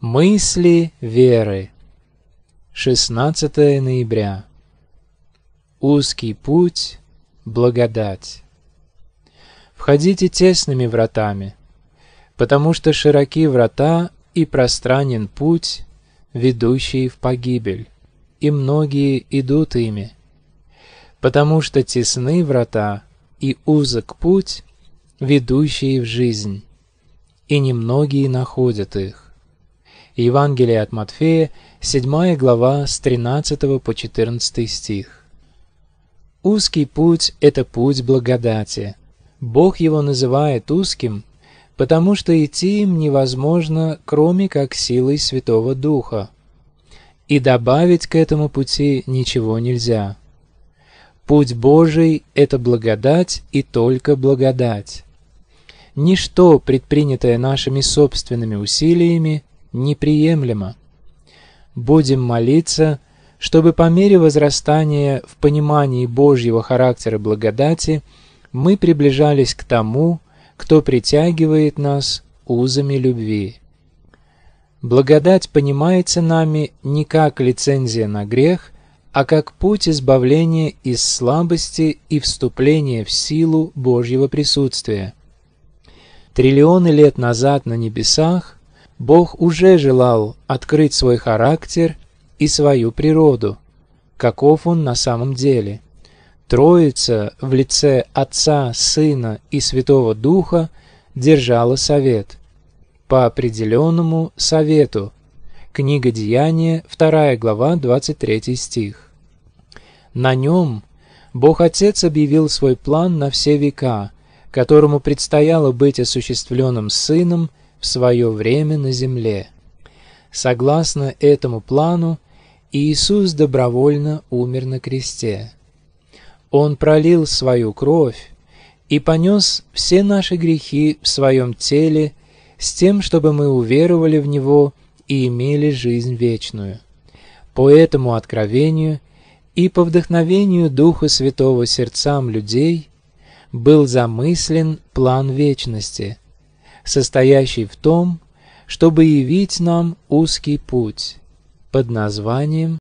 Мысли веры. 16 ноября. Узкий путь, благодать. Входите тесными вратами, потому что широки врата и пространен путь, ведущий в погибель, и многие идут ими, потому что тесны врата и узок путь, ведущий в жизнь, и немногие находят их. Евангелие от Матфея, 7 глава, с 13 по 14 стих. Узкий путь – это путь благодати. Бог его называет узким, потому что идти им невозможно, кроме как силой Святого Духа. И добавить к этому пути ничего нельзя. Путь Божий – это благодать и только благодать ничто, предпринятое нашими собственными усилиями, неприемлемо. Будем молиться, чтобы по мере возрастания в понимании Божьего характера благодати мы приближались к тому, кто притягивает нас узами любви. Благодать понимается нами не как лицензия на грех, а как путь избавления из слабости и вступления в силу Божьего присутствия. Триллионы лет назад на небесах Бог уже желал открыть свой характер и свою природу, каков он на самом деле. Троица в лице Отца, Сына и Святого Духа держала совет. По определенному совету. Книга Деяния, 2 глава, 23 стих. На нем Бог Отец объявил свой план на все века, которому предстояло быть осуществленным Сыном – в свое время на земле. Согласно этому плану, Иисус добровольно умер на кресте. Он пролил свою кровь и понес все наши грехи в своем теле с тем, чтобы мы уверовали в Него и имели жизнь вечную. По этому откровению и по вдохновению Духа Святого сердцам людей был замыслен план вечности – состоящий в том, чтобы явить нам узкий путь под названием